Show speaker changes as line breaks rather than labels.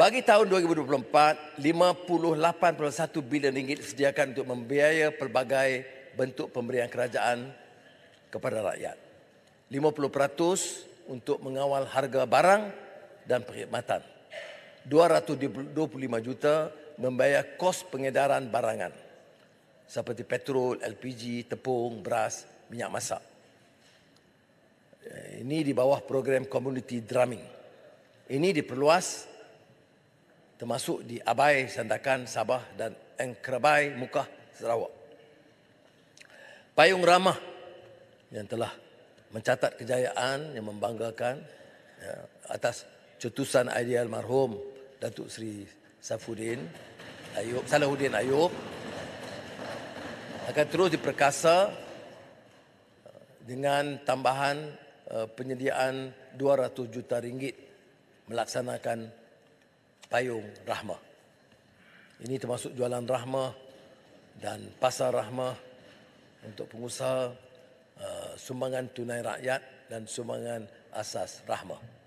Bagi tahun 2024, 58.1 bilion ringgit disediakan untuk membiaya pelbagai bentuk pemberian kerajaan kepada rakyat. 50% untuk mengawal harga barang dan perkhidmatan. 225 juta membayar kos pengedaran barangan seperti petrol, LPG, tepung, beras, minyak masak. Eh, ini di bawah program community drumming. Ini diperluas termasuk di Abai, Sandakan, Sabah dan Engkrabai, Mukah, Sarawak. Payung ramah yang telah mencatat kejayaan yang membanggakan ya, atas cetusan ideal marhum Datuk Seri Safudin Ayub, Salahuddin Ayub akan terus diperkasa eh, dengan tambahan uh, penyediaan 200 juta ringgit melaksanakan payung rahma. Ini termasuk jualan rahma dan pasar rahma untuk pengusaha, uh, sumbangan tunai rakyat dan sumbangan asas rahma.